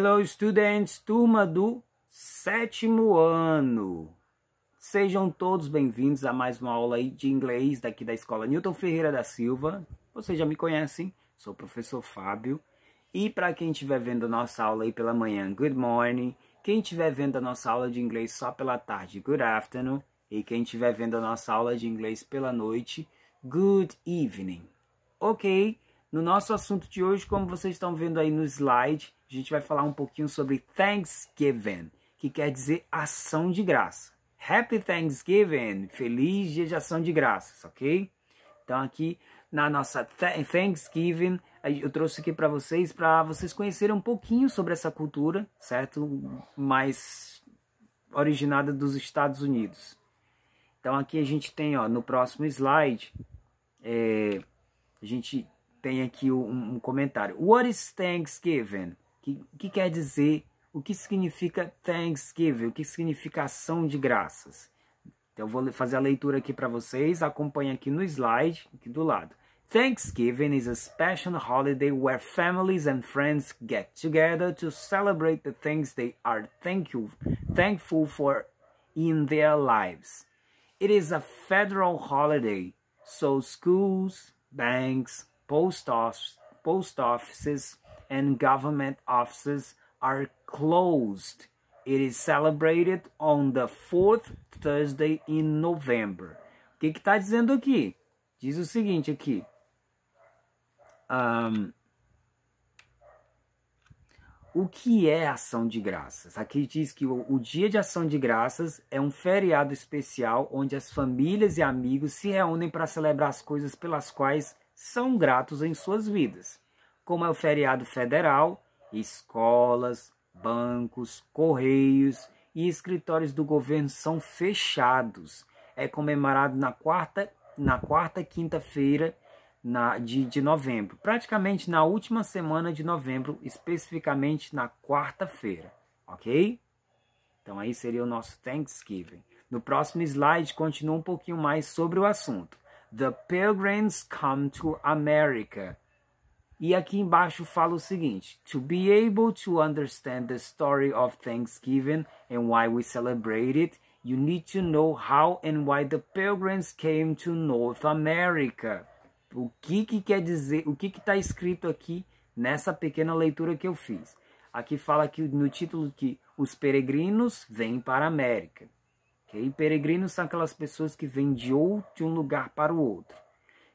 Hello, students, turma do sétimo ano. Sejam todos bem-vindos a mais uma aula de inglês daqui da escola Newton Ferreira da Silva. Vocês já me conhecem, sou o professor Fábio. E para quem estiver vendo a nossa aula aí pela manhã, good morning. Quem estiver vendo a nossa aula de inglês só pela tarde, good afternoon. E quem estiver vendo a nossa aula de inglês pela noite, good evening. Ok? No nosso assunto de hoje, como vocês estão vendo aí no slide, a gente vai falar um pouquinho sobre Thanksgiving, que quer dizer ação de graça. Happy Thanksgiving, feliz dia de ação de graças, ok? Então aqui na nossa Thanksgiving, eu trouxe aqui para vocês para vocês conhecerem um pouquinho sobre essa cultura, certo? Mais originada dos Estados Unidos. Então aqui a gente tem, ó, no próximo slide, é, a gente tem aqui um, um comentário. What is Thanksgiving? Que, que quer dizer, o que significa Thanksgiving? O que significa ação de graças? Então, eu vou fazer a leitura aqui para vocês. Acompanhe aqui no slide, aqui do lado. Thanksgiving is a special holiday where families and friends get together to celebrate the things they are thankful, thankful for in their lives. It is a federal holiday, so schools, banks, post, office, post offices and government offices are closed. It is celebrated on the fourth Thursday in November. O que está dizendo aqui? Diz o seguinte aqui. Um, o que é ação de graças? Aqui diz que o, o, dia de ação de graças é um feriado especial onde as famílias e amigos se reúnem para celebrar as coisas pelas quais são gratos em suas vidas, como é o feriado federal, escolas, bancos, correios e escritórios do governo são fechados. É comemorado na quarta, na quarta quinta-feira de, de novembro, praticamente na última semana de novembro, especificamente na quarta-feira, ok? Então aí seria o nosso Thanksgiving. No próximo slide continua um pouquinho mais sobre o assunto. The Pilgrims Come to America. E aqui embaixo fala o seguinte: To be able to understand the story of Thanksgiving and why we celebrate it, you need to know how and why the pilgrims came to North America. O que que quer dizer? O que que está escrito aqui nessa pequena leitura que eu fiz? Aqui fala que no título que os peregrinos vêm para a América. Okay? Peregrinos são aquelas pessoas que vêm de, outro, de um lugar para o outro.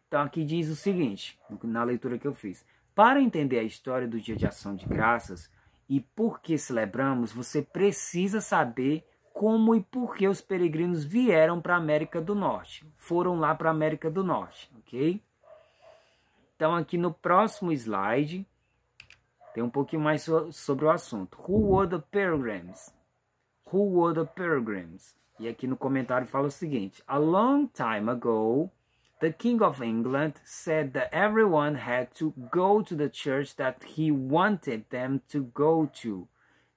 Então aqui diz o seguinte, na leitura que eu fiz. Para entender a história do Dia de Ação de Graças e por que celebramos, você precisa saber como e por que os peregrinos vieram para a América do Norte. Foram lá para a América do Norte, ok? Então aqui no próximo slide tem um pouquinho mais sobre o assunto. Who were the pilgrims? Who were the pilgrims? E aqui no comentário fala o seguinte: A long time ago, the King of England said that everyone had to go to the church that he wanted them to go to.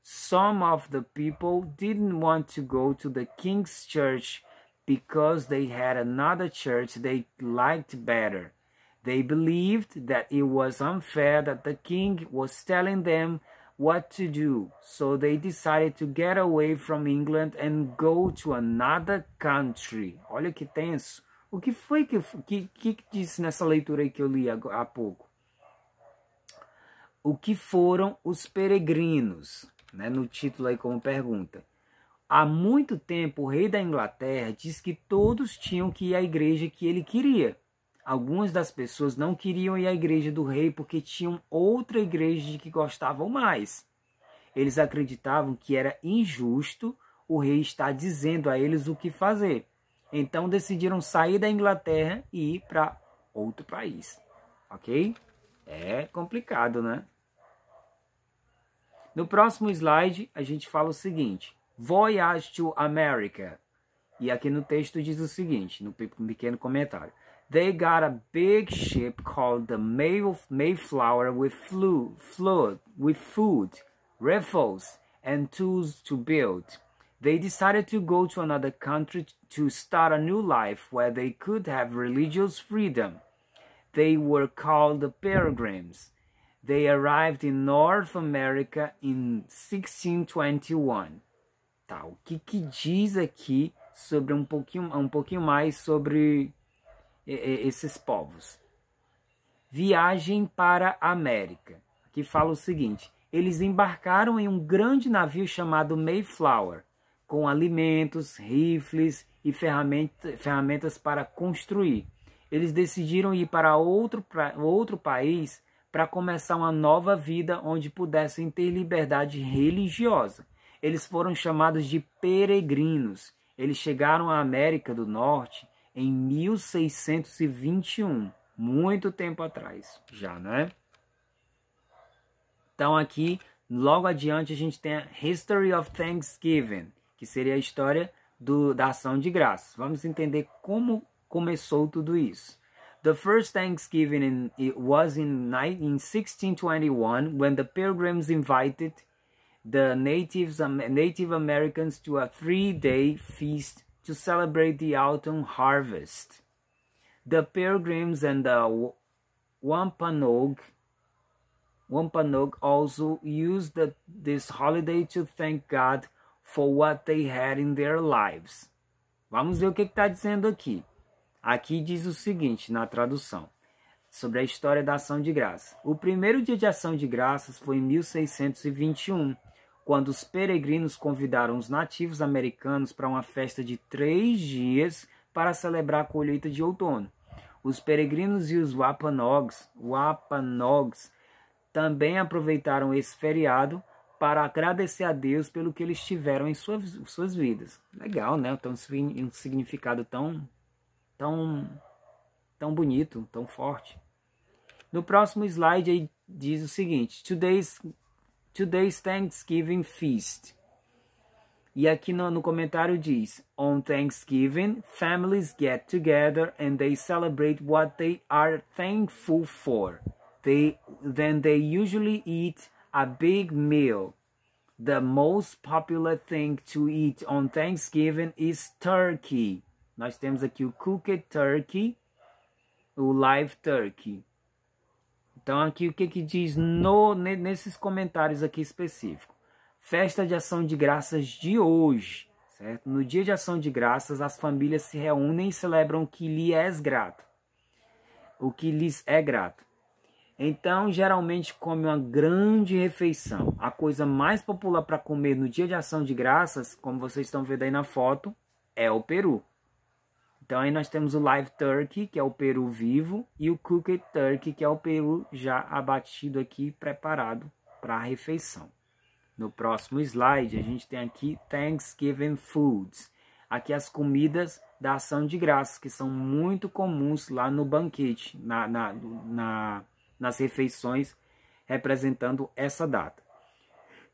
Some of the people didn't want to go to the King's church because they had another church they liked better. They believed that it was unfair that the king was telling them what to do, so they decided to get away from England and go to another country. Olha que tenso. O que foi que, que, que disse nessa leitura aí que eu li há pouco? O que foram os peregrinos? Né, no título aí como pergunta. Há muito tempo o rei da Inglaterra disse que todos tinham que ir à igreja que ele queria. Algumas das pessoas não queriam ir à igreja do rei porque tinham outra igreja de que gostavam mais. Eles acreditavam que era injusto o rei estar dizendo a eles o que fazer. Então decidiram sair da Inglaterra e ir para outro país. Ok? É complicado, né? No próximo slide, a gente fala o seguinte: Voyage to America. E aqui no texto diz o seguinte, no pequeno comentário: they got a big ship called the Mayflower with flu, with food, rifles, and tools to build. They decided to go to another country to start a new life where they could have religious freedom. They were called the Pilgrims. They arrived in North America in 1621. Tá, o que, que diz aqui sobre um pouquinho, um pouquinho mais sobre esses povos. Viagem para a América, que fala o seguinte: eles embarcaram em um grande navio chamado Mayflower, com alimentos, rifles e ferramentas para construir. Eles decidiram ir para outro, pra, outro país para começar uma nova vida onde pudessem ter liberdade religiosa. Eles foram chamados de peregrinos. Eles chegaram à América do Norte em 1621, muito tempo atrás, já, né? Então aqui, logo adiante, a gente tem a History of Thanksgiving, que seria a história do, da ação de graças. Vamos entender como começou tudo isso. The first Thanksgiving in, it was in, in 1621 when the pilgrims invited the natives, Native Americans to a three-day feast to celebrate the autumn harvest. The Pilgrims and the Wampanoag, Wampanoag also used the, this holiday to thank God for what they had in their lives. Vamos ver o que está dizendo aqui. Aqui diz o seguinte na tradução, sobre a história da ação de graça. O primeiro dia de ação de graças foi em 1621 quando os peregrinos convidaram os nativos americanos para uma festa de três dias para celebrar a colheita de outono. Os peregrinos e os Wapanogs, Wapanogs também aproveitaram esse feriado para agradecer a Deus pelo que eles tiveram em suas, suas vidas. Legal, né? Então, um significado tão, tão, tão bonito, tão forte. No próximo slide aí diz o seguinte: Today's Today's Thanksgiving Feast. E aqui no, no comentário diz: On Thanksgiving, families get together and they celebrate what they are thankful for. They then they usually eat a big meal. The most popular thing to eat on Thanksgiving is turkey. Nós temos aqui o cooked turkey, o live turkey. Então aqui o que, que diz no, nesses comentários aqui específico? Festa de ação de graças de hoje, certo? No dia de ação de graças, as famílias se reúnem e celebram o que lhe é grato. O que lhes é grato. Então, geralmente come uma grande refeição. A coisa mais popular para comer no dia de ação de graças, como vocês estão vendo aí na foto, é o peru. Então aí nós temos o live turkey, que é o peru vivo, e o cooked turkey, que é o peru já abatido aqui, preparado para a refeição. No próximo slide, a gente tem aqui Thanksgiving Foods. Aqui as comidas da ação de graças, que são muito comuns lá no banquete, na, na, na, nas refeições representando essa data.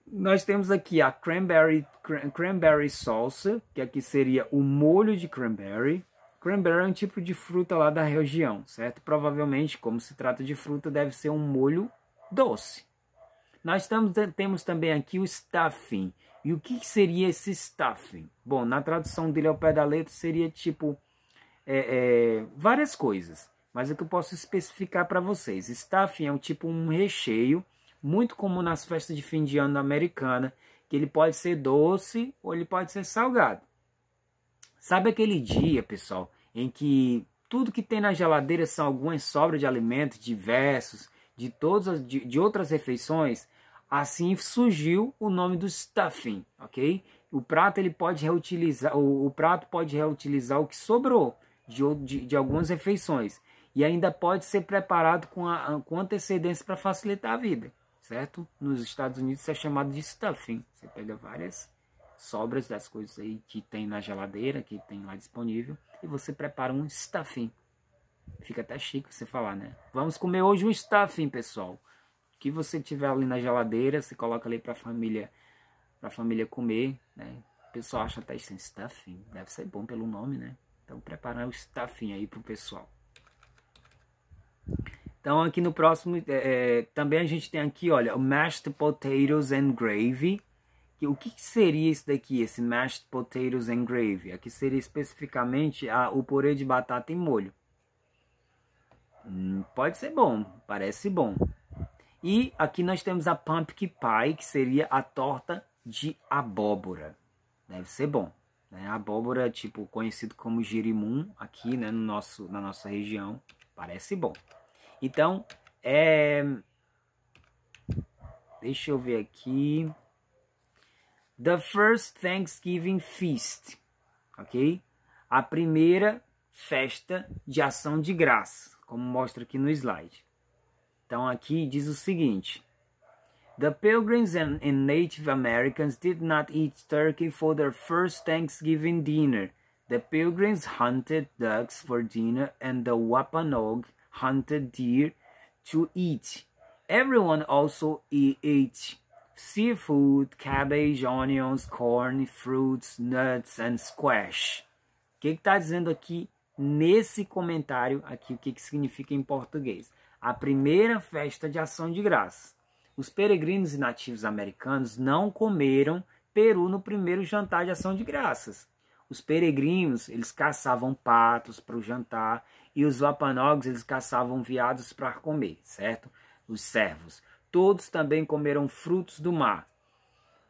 Nós temos aqui a cranberry, cranberry salsa, que aqui seria o molho de cranberry. Cranberry é um tipo de fruta lá da região, certo? Provavelmente, como se trata de fruta, deve ser um molho doce. Nós temos também aqui o stuffing. E o que seria esse stuffing? Bom, na tradução dele ao pé da letra seria tipo é, é, várias coisas. Mas o que eu posso especificar para vocês? Stuffing é um tipo um recheio muito comum nas festas de fim de ano americana, que ele pode ser doce ou ele pode ser salgado. Sabe aquele dia, pessoal, em que tudo que tem na geladeira são algumas sobras de alimentos diversos, de todas de, de outras refeições, assim surgiu o nome do stuffing, ok? O prato ele pode reutilizar, o, o prato pode reutilizar o que sobrou de, de, de algumas refeições e ainda pode ser preparado com, a, com antecedência para facilitar a vida, certo? Nos Estados Unidos isso é chamado de stuffing. Você pega várias sobras das coisas aí que tem na geladeira, que tem lá disponível, e você prepara um stuffing. Fica até chique você falar, né? Vamos comer hoje um stuffing, pessoal. O que você tiver ali na geladeira, você coloca ali para a família, para família comer, né? O pessoal acha até isso stuffing, deve ser bom pelo nome, né? Então preparar o stuffing aí pro pessoal. Então aqui no próximo, é, é também a gente tem aqui, olha, mashed potatoes and gravy o que seria isso daqui, esse mashed potatoes and gravy? Aqui seria especificamente a, o purê de batata em molho. Hum, pode ser bom, parece bom. E aqui nós temos a pumpkin pie, que seria a torta de abóbora. Deve ser bom. Né? Abóbora, tipo, conhecido como girimum, aqui né, no nosso, na nossa região. Parece bom. Então, é... Deixa eu ver aqui. The first Thanksgiving feast, ok? A primeira festa de ação de graça, como mostra aqui no slide. Então aqui diz o seguinte: The Pilgrims and, and Native Americans did not eat turkey for their first Thanksgiving dinner. The Pilgrims hunted ducks for dinner, and the Wampanoag hunted deer to eat. Everyone also ate seafood, cabbage, onions, corn, fruits, nuts and squash. O que está dizendo aqui nesse comentário aqui o que, que significa em português? A primeira festa de ação de graças. Os peregrinos e nativos americanos não comeram peru no primeiro jantar de ação de graças. Os peregrinos, eles caçavam patos para o jantar e os vapanogos, eles caçavam viados para comer, certo? Os servos. Todos também comeram frutos do mar: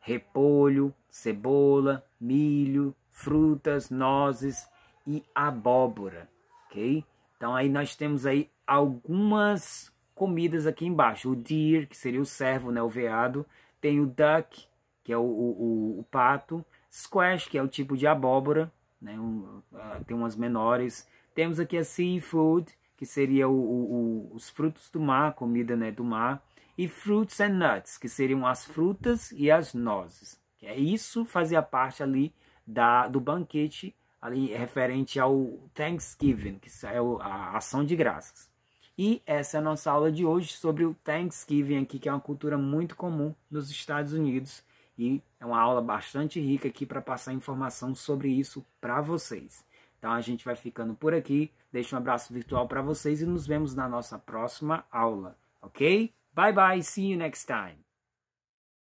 repolho, cebola, milho, frutas, nozes e abóbora, ok? Então aí nós temos aí algumas comidas aqui embaixo. O deer, que seria o servo, né, o veado. Tem o duck, que é o, o, o pato. Squash, que é o tipo de abóbora, né, um, uh, tem umas menores. Temos aqui a seafood, que seria o, os frutos do mar, comida né, do mar e fruits and nuts, que seriam as frutas e as nozes. É isso fazia parte ali da, do banquete ali referente ao Thanksgiving, que é a ação de graças. E essa é a nossa aula de hoje sobre o Thanksgiving aqui, que é uma cultura muito comum nos Estados Unidos e é uma aula bastante rica aqui para passar informação sobre isso para vocês. Então a gente vai ficando por aqui. Deixo um abraço virtual para vocês e nos vemos na nossa próxima aula, ok? Bye bye. See you next time.